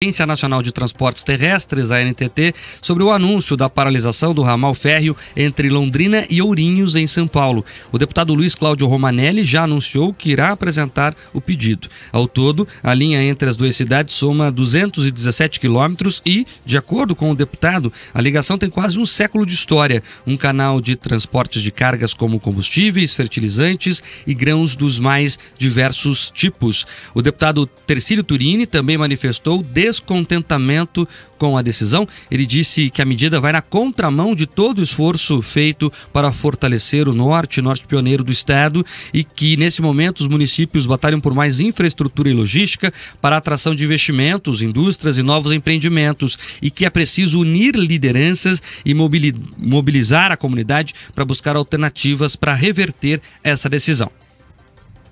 Agência Nacional de Transportes Terrestres, a NTT, sobre o anúncio da paralisação do ramal férreo entre Londrina e Ourinhos, em São Paulo. O deputado Luiz Cláudio Romanelli já anunciou que irá apresentar o pedido. Ao todo, a linha entre as duas cidades soma 217 quilômetros e, de acordo com o deputado, a ligação tem quase um século de história. Um canal de transportes de cargas como combustíveis, fertilizantes e grãos dos mais diversos tipos. O deputado Tercílio Turini também manifestou descontentamento com a decisão. Ele disse que a medida vai na contramão de todo o esforço feito para fortalecer o norte, norte pioneiro do estado, e que nesse momento os municípios batalham por mais infraestrutura e logística para a atração de investimentos, indústrias e novos empreendimentos, e que é preciso unir lideranças e mobilizar a comunidade para buscar alternativas para reverter essa decisão.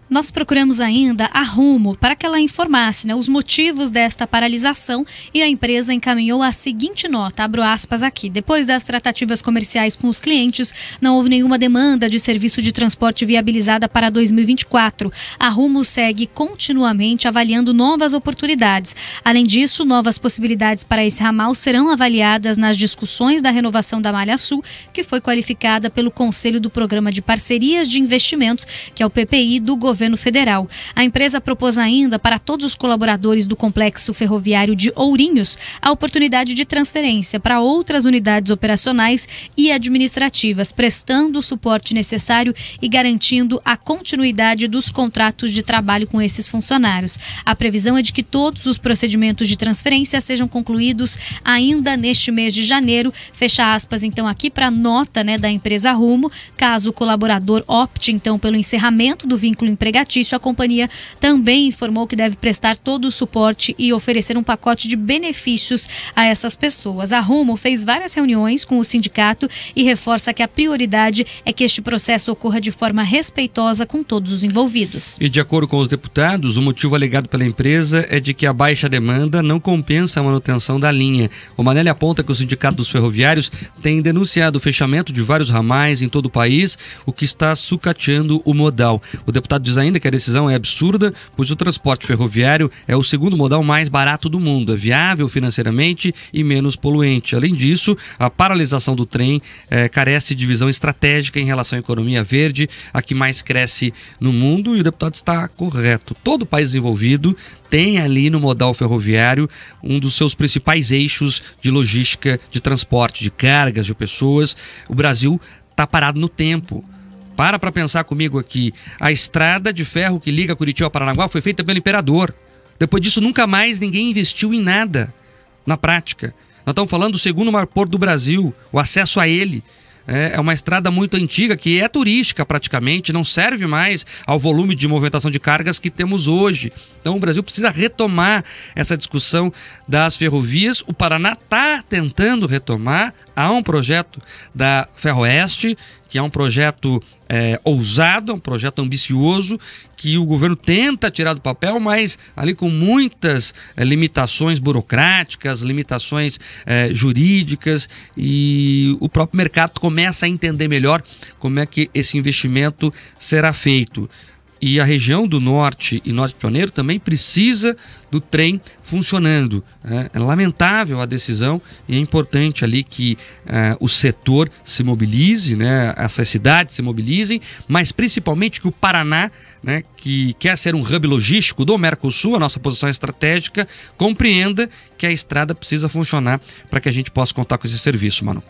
Nós procuramos ainda a Rumo para que ela informasse né, os motivos desta paralisação e a empresa encaminhou a seguinte nota, abro aspas aqui. Depois das tratativas comerciais com os clientes, não houve nenhuma demanda de serviço de transporte viabilizada para 2024. A Rumo segue continuamente avaliando novas oportunidades. Além disso, novas possibilidades para esse ramal serão avaliadas nas discussões da renovação da Malha Sul, que foi qualificada pelo Conselho do Programa de Parcerias de Investimentos, que é o PPI do governo governo federal. A empresa propôs ainda para todos os colaboradores do complexo ferroviário de Ourinhos a oportunidade de transferência para outras unidades operacionais e administrativas, prestando o suporte necessário e garantindo a continuidade dos contratos de trabalho com esses funcionários. A previsão é de que todos os procedimentos de transferência sejam concluídos ainda neste mês de janeiro. Fecha aspas, então, aqui para a nota né, da empresa Rumo. Caso o colaborador opte, então, pelo encerramento do vínculo empresarial, empregatício, a companhia também informou que deve prestar todo o suporte e oferecer um pacote de benefícios a essas pessoas. A Rumo fez várias reuniões com o sindicato e reforça que a prioridade é que este processo ocorra de forma respeitosa com todos os envolvidos. E de acordo com os deputados, o motivo alegado pela empresa é de que a baixa demanda não compensa a manutenção da linha. O Manelli aponta que o Sindicato dos Ferroviários tem denunciado o fechamento de vários ramais em todo o país, o que está sucateando o modal. O deputado diz diz ainda que a decisão é absurda, pois o transporte ferroviário é o segundo modal mais barato do mundo, é viável financeiramente e menos poluente. Além disso, a paralisação do trem é, carece de visão estratégica em relação à economia verde, a que mais cresce no mundo, e o deputado está correto. Todo o país desenvolvido tem ali no modal ferroviário um dos seus principais eixos de logística de transporte de cargas, de pessoas. O Brasil está parado no tempo. Para para pensar comigo aqui. A estrada de ferro que liga Curitiba ao Paranaguá foi feita pelo imperador. Depois disso, nunca mais ninguém investiu em nada na prática. Nós estamos falando do segundo maior porto do Brasil, o acesso a ele. É, é uma estrada muito antiga que é turística praticamente, não serve mais ao volume de movimentação de cargas que temos hoje. Então o Brasil precisa retomar essa discussão das ferrovias. O Paraná está tentando retomar. Há um projeto da Ferroeste que é um projeto é, ousado, um projeto ambicioso, que o governo tenta tirar do papel, mas ali com muitas é, limitações burocráticas, limitações é, jurídicas, e o próprio mercado começa a entender melhor como é que esse investimento será feito e a região do norte e norte pioneiro também precisa do trem funcionando. Né? É lamentável a decisão e é importante ali que eh, o setor se mobilize, né, essas cidades se mobilizem, mas principalmente que o Paraná, né, que quer ser um hub logístico do Mercosul, a nossa posição estratégica, compreenda que a estrada precisa funcionar para que a gente possa contar com esse serviço, Manu.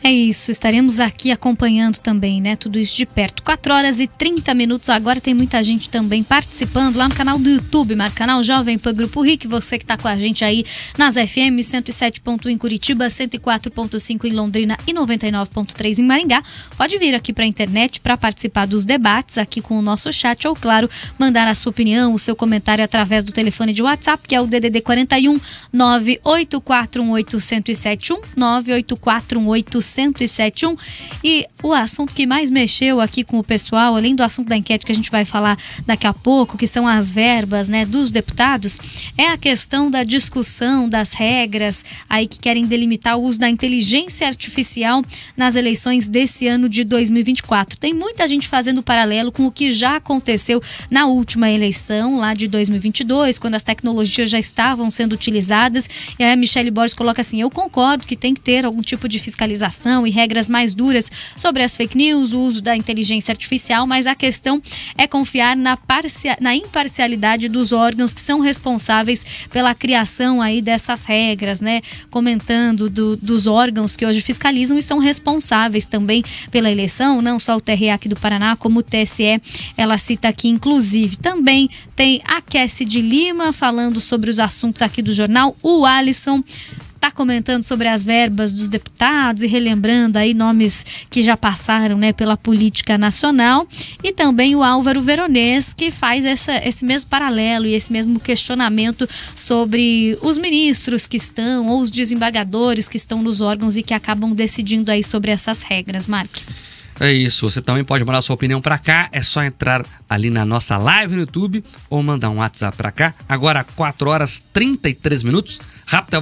É isso, estaremos aqui acompanhando também, né? Tudo isso de perto. 4 horas e 30 minutos. Agora tem muita gente também participando lá no canal do YouTube, Mar Canal Jovem Pan Grupo RIC. Você que está com a gente aí nas FM 107.1 em Curitiba, 104.5 em Londrina e 99.3 em Maringá. Pode vir aqui para a internet para participar dos debates aqui com o nosso chat ou, claro, mandar a sua opinião, o seu comentário através do telefone de WhatsApp, que é o DDD 41 98418 1071 98418 1071. E o assunto que mais mexeu aqui com o pessoal, além do assunto da enquete que a gente vai falar daqui a pouco, que são as verbas né, dos deputados, é a questão da discussão das regras aí que querem delimitar o uso da inteligência artificial nas eleições desse ano de 2024. Tem muita gente fazendo paralelo com o que já aconteceu na última eleição, lá de 2022, quando as tecnologias já estavam sendo utilizadas. E aí a Michelle Borges coloca assim: eu concordo que tem que ter algum tipo de fiscalização e regras mais duras sobre as fake news, o uso da inteligência artificial, mas a questão é confiar na, parcia, na imparcialidade dos órgãos que são responsáveis pela criação aí dessas regras, né? Comentando do, dos órgãos que hoje fiscalizam e são responsáveis também pela eleição, não só o TRE aqui do Paraná, como o TSE, ela cita aqui, inclusive. Também tem a Cassie de Lima falando sobre os assuntos aqui do jornal, o Alisson está comentando sobre as verbas dos deputados e relembrando aí nomes que já passaram né, pela política nacional. E também o Álvaro Veronês, que faz essa, esse mesmo paralelo e esse mesmo questionamento sobre os ministros que estão ou os desembargadores que estão nos órgãos e que acabam decidindo aí sobre essas regras, Mark. É isso, você também pode mandar sua opinião para cá, é só entrar ali na nossa live no YouTube ou mandar um WhatsApp para cá. Agora 4 horas 33 minutos. Rápido